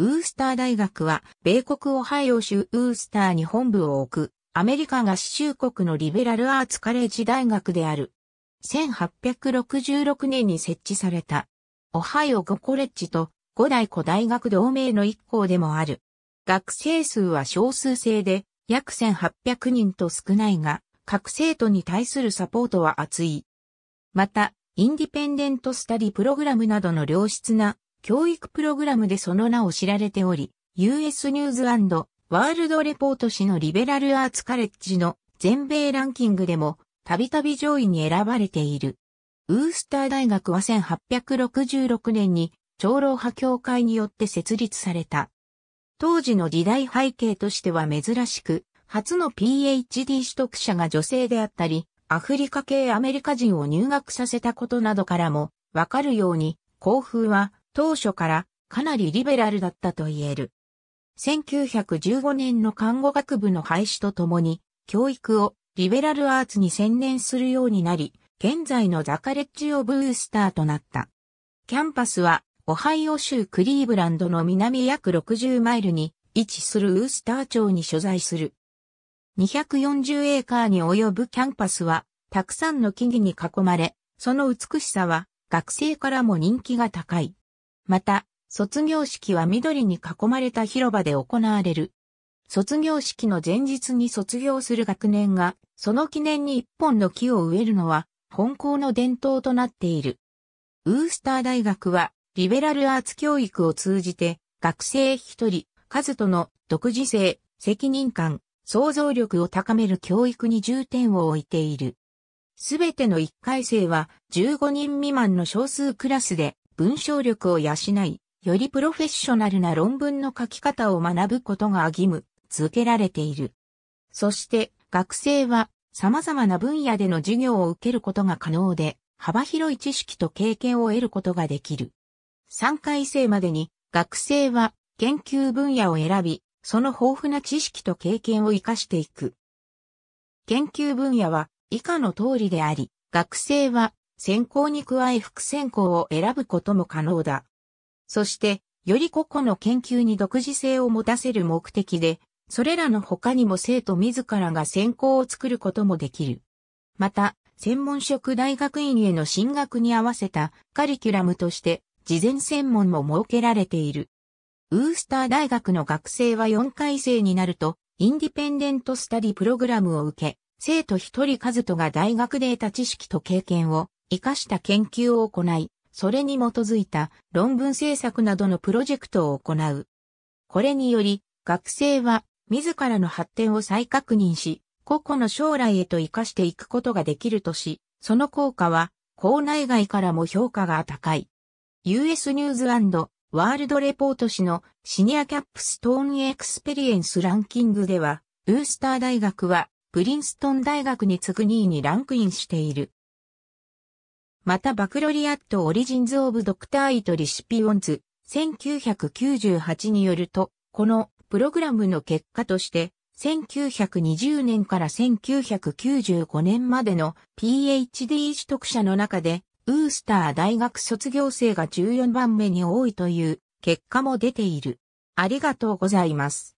ウースター大学は、米国オハイオ州ウースターに本部を置く、アメリカ合衆国のリベラルアーツカレッジ大学である。1866年に設置された、オハイオ5コレッジと五大古大学同盟の一校でもある。学生数は少数制で、約1800人と少ないが、各生徒に対するサポートは厚い。また、インディペンデントスタディプログラムなどの良質な教育プログラムでその名を知られており、US ニューズワールドレポート誌のリベラルアーツカレッジの全米ランキングでもたびたび上位に選ばれている。ウースター大学は1866年に長老派協会によって設立された。当時の時代背景としては珍しく、初の PhD 取得者が女性であったり、アフリカ系アメリカ人を入学させたことなどからも、わかるように、校風は当初からかなりリベラルだったと言える。1915年の看護学部の廃止とともに、教育をリベラルアーツに専念するようになり、現在のザカレッジオブースターとなった。キャンパスは、オハイオ州クリーブランドの南約60マイルに位置するウースター町に所在する。240エーカーに及ぶキャンパスは、たくさんの木々に囲まれ、その美しさは学生からも人気が高い。また、卒業式は緑に囲まれた広場で行われる。卒業式の前日に卒業する学年が、その記念に一本の木を植えるのは、本校の伝統となっている。ウースター大学は、リベラルアーツ教育を通じて、学生一人、数との独自性、責任感、想像力を高める教育に重点を置いている。すべての一回生は15人未満の少数クラスで文章力を養い、よりプロフェッショナルな論文の書き方を学ぶことが義務続けられている。そして学生は様々な分野での授業を受けることが可能で、幅広い知識と経験を得ることができる。3回生までに学生は研究分野を選び、その豊富な知識と経験を活かしていく。研究分野は以下の通りであり、学生は先行に加え副先行を選ぶことも可能だ。そして、より個々の研究に独自性を持たせる目的で、それらの他にも生徒自らが専攻を作ることもできる。また、専門職大学院への進学に合わせたカリキュラムとして、事前専門も設けられている。ウースター大学の学生は4回生になると、インディペンデントスタディプログラムを受け、生徒1人数とが大学で得た知識と経験を生かした研究を行い、それに基づいた論文制作などのプロジェクトを行う。これにより、学生は自らの発展を再確認し、個々の将来へと生かしていくことができるとし、その効果は校内外からも評価が高い。US ニュースワールドレポート誌のシニアキャップストーンエクスペリエンスランキングでは、ウースター大学はプリンストン大学に次ぐ2位にランクインしている。またバクロリアットオリジンズ・オブ・ドクター・イト・リシピオンズ、1998によると、このプログラムの結果として、1920年から1995年までの PhD 取得者の中で、ウースター大学卒業生が14番目に多いという結果も出ている。ありがとうございます。